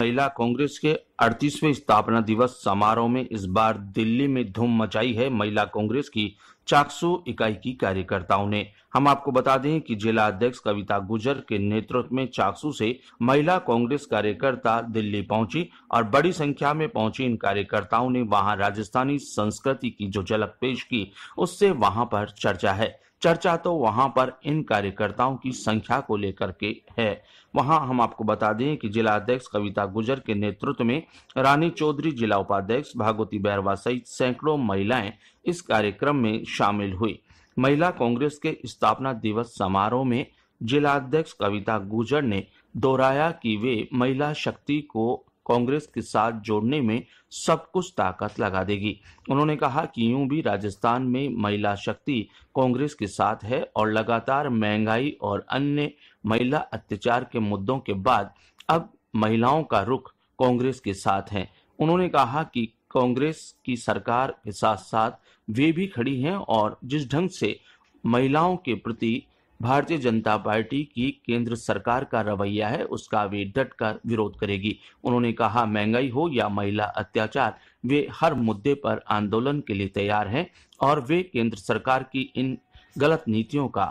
महिला कांग्रेस के 38वें स्थापना दिवस समारोह में इस बार दिल्ली में धूम मचाई है महिला कांग्रेस की चाकसू इकाई की कार्यकर्ताओं ने हम आपको बता दें कि जिला अध्यक्ष कविता गुजर के नेतृत्व में चाकसू से महिला कांग्रेस कार्यकर्ता दिल्ली पहुंची और बड़ी संख्या में पहुंची इन कार्यकर्ताओं ने वहां राजस्थानी संस्कृति की जो झलक पेश की उससे वहां पर चर्चा है चर्चा तो वहां पर इन कार्यकर्ताओं की संख्या को लेकर के है वहां हम आपको बता दें कि जिला अध्यक्ष कविता गुजर के नेतृत्व में रानी चौधरी जिला उपाध्यक्ष भागवती बैरवा सहित सैकड़ों महिलाएं इस कार्यक्रम में शामिल हुई महिला कांग्रेस के स्थापना दिवस समारोह में जिला अध्यक्ष कविता गुजर ने दोहराया कि वे महिला शक्ति को कांग्रेस के साथ जोड़ने में सब कुछ ताकत लगा देगी उन्होंने कहा कि यूं भी राजस्थान में महिला शक्ति कांग्रेस के साथ है और लगातार महंगाई और अन्य महिला अत्याचार के मुद्दों के बाद अब महिलाओं का रुख कांग्रेस के साथ है उन्होंने कहा कि कांग्रेस की सरकार के साथ साथ वे भी खड़ी हैं और जिस ढंग से महिलाओं के प्रति भारतीय जनता पार्टी की केंद्र सरकार का रवैया है उसका वे डट कर विरोध करेगी उन्होंने कहा महंगाई हो या महिला अत्याचार वे हर मुद्दे पर आंदोलन के लिए तैयार हैं और वे केंद्र सरकार की इन गलत नीतियों का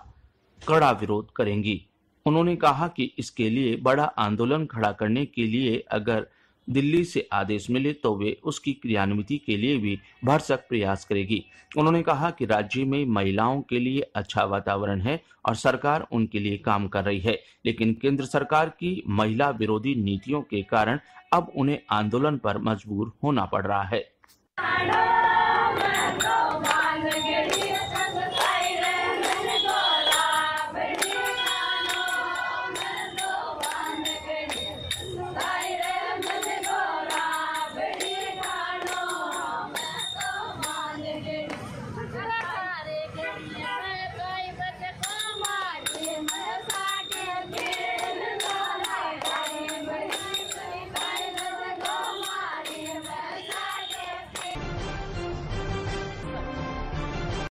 कड़ा विरोध करेंगी उन्होंने कहा कि इसके लिए बड़ा आंदोलन खड़ा करने के लिए अगर दिल्ली से आदेश मिले तो वे उसकी क्रियान्विति के लिए भी भरसक प्रयास करेगी उन्होंने कहा कि राज्य में महिलाओं के लिए अच्छा वातावरण है और सरकार उनके लिए काम कर रही है लेकिन केंद्र सरकार की महिला विरोधी नीतियों के कारण अब उन्हें आंदोलन पर मजबूर होना पड़ रहा है